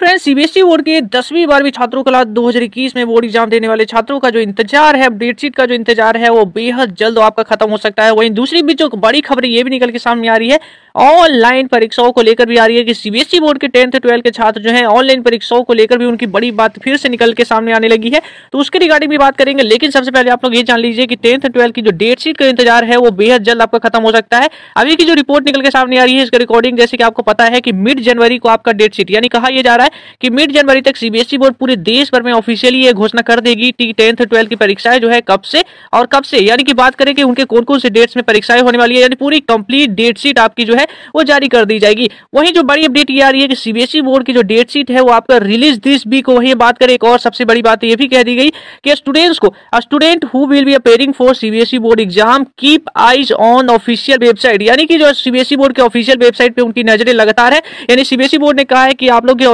friends CBSE board के दसवीं बारहवीं छात्रों कला इक्कीस में बोर्ड एग्जाम देने वाले छात्रों का जो इंतजार है डेटशीट का जो इंतजार है वो बेहद जल्द आपका खत्म हो सकता है वहीं दूसरी बीच जो बड़ी खबर ये भी निकल के सामने आ रही है ऑनलाइन परीक्षाओं को लेकर भी आ रही है कि सीबीएसई बोर्ड के टेंथ ट्वेल्थ के छात्र जो है ऑनलाइन परीक्षाओं को लेकर भी उनकी बड़ी बात फिर से निकल के सामने आने लगी है तो उसके रिगार्डिंग भी बात करेंगे लेकिन सबसे पहले आप लोग ये जान लीजिए कि टेंथ ट्वेल्थ की जो डेटशीट का इंतजार है वो बेहद जल्द आपका खत्म हो सकता है अभी की जो रिपोर्ट निकल के सामने आ रही है इसका रिकॉर्डिंग जैसे कि आपको पता है कि मिड जनवरी को आपका डेटशीट यानी कहा यह जा रहा है है कि मिड जनवरी तक सीबीएसई बोर्ड e पूरे देश भर में ऑफिशियली ये घोषणा कर देगी कि टेंथ ट्वेल्थ की परीक्षाएं जो है कब से और कब से यानी कि बात करें कि उनके कौन कौन से डेट्स में परीक्षाएं होने वाली है यानी पूरी कंप्लीट डेट शीट आपकी जो है वो जारी कर दी जाएगी वहीं जो बड़ी अपडेट ये आ रही है कि सीबीएसई बोर्ड e की जो डेट शीट है वो आपका रिलीज दिस वीक को वहीं बात करें एक और सबसे बड़ी बात ये भी कह दी गई कि स्टूडेंट्स को student who will be appearing for CBSE board exam keep eyes on official website यानी कि जो सीबीएसई बोर्ड e के ऑफिशियल वेबसाइट पे उनकी नजरें लगातार है यानी सीबीएसई बोर्ड ने कहा है कि आप लोग के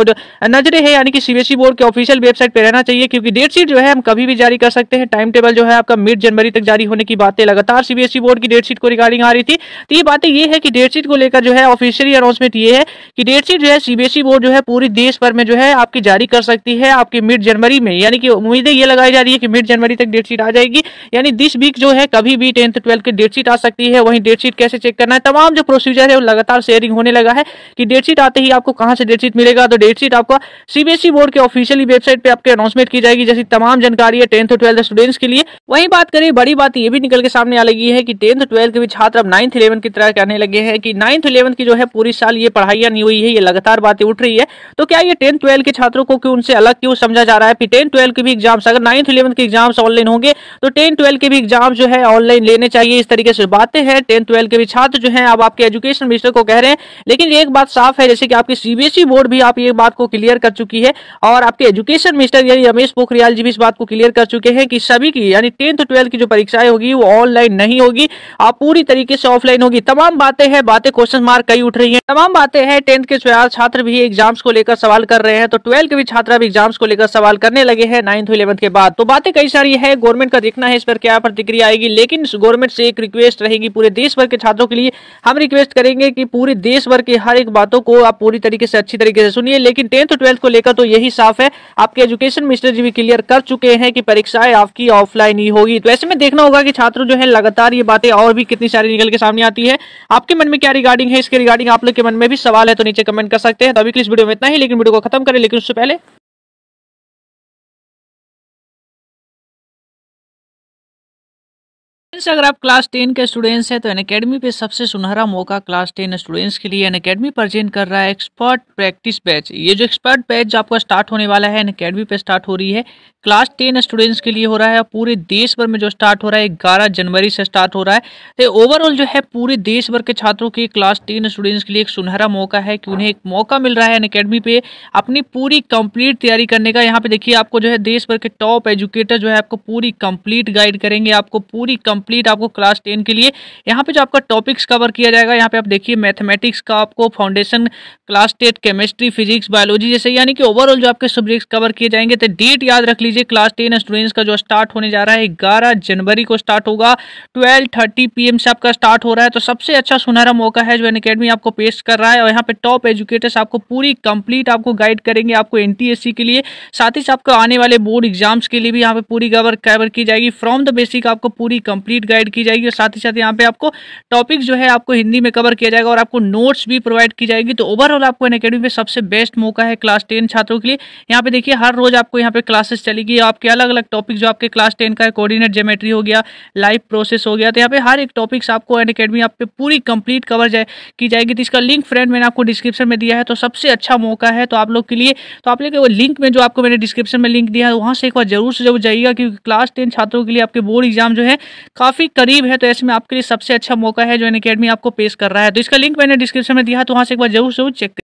नजरे है यानी कि सीबीएसई बोर्ड के ऑफिशियल वेबसाइट पर रहना चाहिए क्योंकि डेट शीट जो है हम कभी भी जारी कर सकते हैं टाइम टेबल जो है आपका मिड जनवरी तक जारी होने की बातें लगातार सीबीएसई बोर्ड की डेट शीट को रिगार्डिंग आ रही थी तो ये बातें ये है कि डेट शीट को लेकर जो है ऑफिशियली अनाउंसमेंट ये है कि डेट शीट जो है सीबीएसई बोर्ड जो है पूरी देश भर में जो है आपकी जारी कर सकती है आपकी मिड जनवरी में यानी कि उम्मीदें ये लगाई जा रही है कि मिड जनवरी तक डेट शीट आ जाएगी यानी दिस वीक जो है कभी भी टेंथ ट्वेल्थ की डेट शीट आ सकती है वहीं डेट शीट कैसे चेक करना है तमाम जो प्रोसीजर है वो लगातार शेयरिंग होने लगा है कि डेट शीट आते ही आपको कहां से डेट शीट मिलेगा तो डेट शीट आपका सीबीएसई बोर्ड के ऑफिशियली वेबसाइट पे आपके अनाउंसमेंट की जाएगी जैसी तमाम जानकारी है टेंथ और ट्वेल्थ स्टूडेंट्स के लिए वहीं बात करें बड़ी बात ये भी निकल के सामने आ लगी है कि टेंथ ट्वेल्थ के भी छात्र अब नाइन्थ इलेवन की तरह कहने लगे हैं कि नाइन्थ इलेवन की जो है पूरी साल ये पढ़ाइया नहीं हुई है ये लगातार बातें उठ रही है तो क्या ये टेंथ ट्वेल्थ के छात्रों को क्यों उनसे अलग क्यों समझा जा रहा है टेंथ ट्वेल्थ के भी एग्जाम्स अगर नाइन्थ इलेवंथ के एग्जाम्स ऑनलाइन होंगे तो टेंथ ट्वेल्थ के भी एग्जाम जो है ऑनलाइन लेने चाहिए इस तरीके से बातें हैं टेंथ ट्वेल्थ के भी छात्र जो है अब आपके एजुकेशन मिनिस्टर को कह रहे हैं लेकिन एक बात साफ है जैसे कि आपके सीबीएसई बोर्ड e भी आप ये बात को क्लियर कर चुकी है और आपके एजुकेशन मिनिस्टर यानी रमेश पोखरियाल जी भी इस बात को क्लियर कर चुके हैं कि सभी की यानी टेंथ ट्वेल्थ की जो परीक्षाएं होगी वो ऑनलाइन नहीं होगी आप पूरी तरीके से ऑफलाइन होगी तमाम बातें हैं बातें क्वेश्चन मार्क कई उठ रही है तमाम बातें हैं टेंथ के छात्र भी एग्जाम्स को लेकर सवाल कर रहे हैं तो ट्वेल्थ के भी छात्र अब एग्जाम्स को लेकर सवाल करने लगे हैं नाइन्थ इलेवंथ के बाद तो बातें कई सारी है गवर्नमेंट का देखना है इस पर क्या प्रतिक्रिया आएगी लेकिन गवर्नमेंट से एक रिक्वेस्ट रहेगी पूरे देश भर के छात्रों के लिए हम रिक्वेस्ट करेंगे कि पूरे देश भर के हर एक बातों को आप पूरी तरीके से अच्छी तरीके से सुनिए लेकिन टेंथ ट्वेल्थ को लेकर तो यही साफ है आपके एजुकेशन मिनिस्टर जी भी क्लियर कर चुके हैं कि परीक्षाएं आपकी ऑफलाइन ही होगी तो ऐसे में देखना होगा कि छात्र जो है लगातार ये बातें और भी कितनी सारी निकल के सामने आती है आपके मन में क्या रिगार्डिंग है इसके रिगार्डिंग आप लोग के मन में भी सवाल है तो नीचे कमेंट कर सकते हैं तो अभी के इस वीडियो में इतना ही लेकिन वीडियो को खत्म करें लेकिन उससे पहले फ्रेंड्स अगर आप क्लास टेन के स्टूडेंट्स हैं तो एन अकेडमी पे सबसे सुनहरा मौका क्लास टेन स्टूडेंट्स के लिए एन अकेडमी प्रजेंट कर रहा है एक्सपर्ट प्रैक्टिस बैच ये जो एक्सपर्ट बैच जो आपका स्टार्ट होने वाला है एन अकेडमी पे स्टार्ट हो रही है क्लास टेन स्टूडेंट्स के लिए हो रहा है पूरे देश भर में जो स्टार्ट हो रहा है ग्यारह जनवरी से स्टार्ट हो रहा है तो ओवरऑल जो है पूरे देश भर के छात्रों के क्लास टेन स्टूडेंट्स के लिए एक सुनहरा मौका है कि उन्हें एक मौका मिल रहा है एन अकेडमी पे अपनी पूरी कंप्लीट तैयारी करने का यहाँ पे देखिए आपको जो है देश भर के टॉप एजुकेटर जो है आपको पूरी कंप्लीट गाइड करेंगे आपको पूरी कंप्लीट आपको क्लास टेन के लिए यहाँ पे जो आपका टॉपिक्स कवर किया जाएगा यहाँ पे आप देखिए मैथमेटिक्स का आपको फाउंडेशन क्लास टेट केमिस्ट्री फिजिक्स बायोलॉजी जैसे यानी कि ओवरऑल जो आपके सब्जेक्ट्स कवर किए जाएंगे तो डेट याद रख लीजिए क्लास टेन स्टूडेंट्स का जो स्टार्ट होने जा रहा है ग्यारह जनवरी को स्टार्ट होगा ट्वेल्व थर्टी पी से आपका स्टार्ट हो रहा है तो सबसे अच्छा सुनहरा मौका है जो एन अकेडमी आपको पेश कर रहा है और यहाँ पे टॉप एजुकेटर्स आपको पूरी कंप्लीट आपको गाइड करेंगे आपको एन के लिए साथ ही साथ आपको आने वाले बोर्ड एग्जाम्स के लिए भी यहाँ पे पूरी कवर कवर की जाएगी फ्रॉम द बेसिक आपको पूरी कंप्लीट कंप्लीट गाइड की जाएगी और साथ ही साथ यहाँ पे आपको टॉपिक जो है आपको हिंदी में कवर किया जाएगा और आपको नोट्स भी प्रोवाइड की जाएगी तो ओवरऑल आपको एन अकेडमी में सबसे बेस्ट मौका है क्लास टेन छात्रों के लिए यहाँ पे देखिए हर रोज आपको यहाँ पे क्लासेस चलेगी आपके अलग अलग टॉपिक जो आपके क्लास टेन का है कोऑर्डिनेट जोमेट्री हो गया लाइव प्रोसेस हो गया तो यहाँ पे हर एक टॉपिक्स आपको एन अकेडमी आप पूरी कंप्लीट कवर जाए की जाएगी तो इसका लिंक फ्रेंड मैंने आपको डिस्क्रिप्शन में दिया है तो सबसे अच्छा मौका है तो आप लोग के लिए तो आप लोग लिंक में जो आपको मैंने डिस्क्रिप्शन में लिंक दिया है वहाँ से एक बार जरूर से जब जाइएगा क्योंकि क्लास टेन छात्रों के लिए आपके बोर्ड एग्जाम जो है काफ़ी करीब है तो ऐसे में आपके लिए सबसे अच्छा मौका है जो इन अकेडमी आपको पेश कर रहा है तो इसका लिंक मैंने डिस्क्रिप्शन में दिया तो वहाँ से एक बार जरूर जरूर चेक